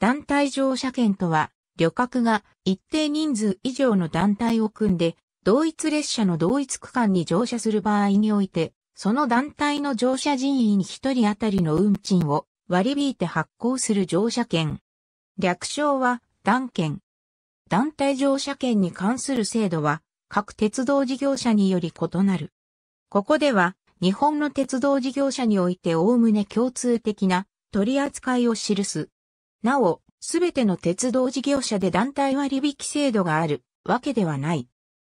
団体乗車券とは、旅客が一定人数以上の団体を組んで、同一列車の同一区間に乗車する場合において、その団体の乗車人員一人当たりの運賃を割り引いて発行する乗車券。略称は、団券。団体乗車券に関する制度は、各鉄道事業者により異なる。ここでは、日本の鉄道事業者において概ね共通的な取り扱いを記すなお、すべての鉄道事業者で団体割引制度があるわけではない。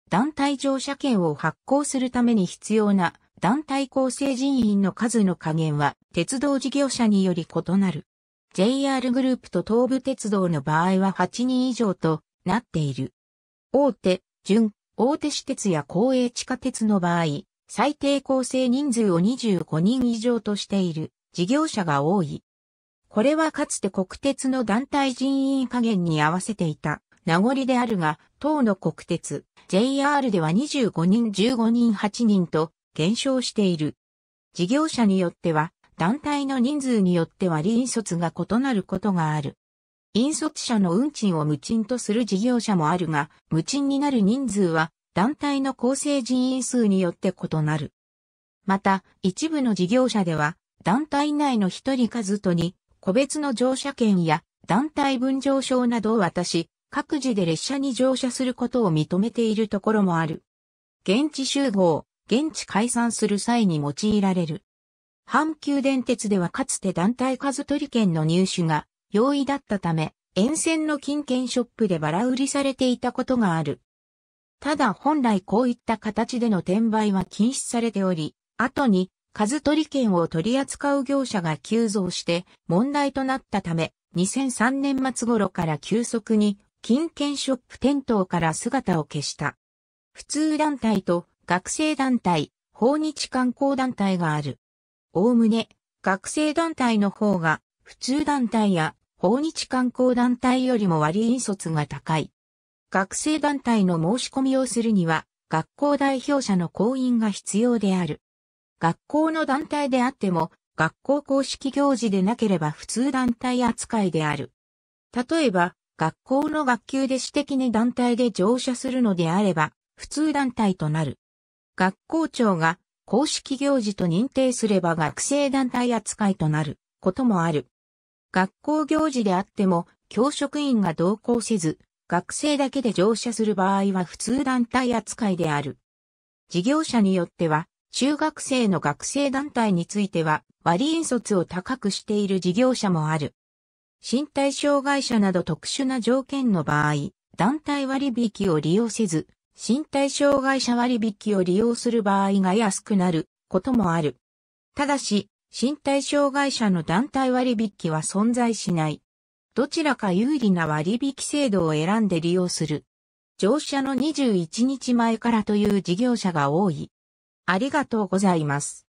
団体乗車券を発行するために必要な団体構成人員の数の加減は鉄道事業者により異なる。JR グループと東武鉄道の場合は8人以上となっている。大手、準、大手私鉄や公営地下鉄の場合、最低構成人数を25人以上としている事業者が多い。これはかつて国鉄の団体人員加減に合わせていた名残であるが、当の国鉄、JR では25人15人8人と減少している。事業者によっては、団体の人数によっては臨卒が異なることがある。引率者の運賃を無賃とする事業者もあるが、無賃になる人数は団体の構成人員数によって異なる。また、一部の事業者では、団体内の一人数とに個別の乗車券や団体分乗証などを渡し、各自で列車に乗車することを認めているところもある。現地集合、現地解散する際に用いられる。阪急電鉄ではかつて団体数取り券の入手が容易だったため、沿線の金券ショップでバラ売りされていたことがある。ただ本来こういった形での転売は禁止されており、後に数取券を取り扱う業者が急増して問題となったため、2003年末頃から急速に金券ショップ店頭から姿を消した。普通団体と学生団体、訪日観光団体がある。おおむね、学生団体の方が、普通団体や訪日観光団体よりも割引率が高い。学生団体の申し込みをするには、学校代表者の婚姻が必要である。学校の団体であっても、学校公式行事でなければ普通団体扱いである。例えば、学校の学級で私的に団体で乗車するのであれば、普通団体となる。学校長が公式行事と認定すれば学生団体扱いとなることもある。学校行事であっても、教職員が同行せず、学生だけで乗車する場合は普通団体扱いである。事業者によっては、中学生の学生団体については、割引率を高くしている事業者もある。身体障害者など特殊な条件の場合、団体割引を利用せず、身体障害者割引を利用する場合が安くなることもある。ただし、身体障害者の団体割引は存在しない。どちらか有利な割引制度を選んで利用する。乗車の21日前からという事業者が多い。ありがとうございます。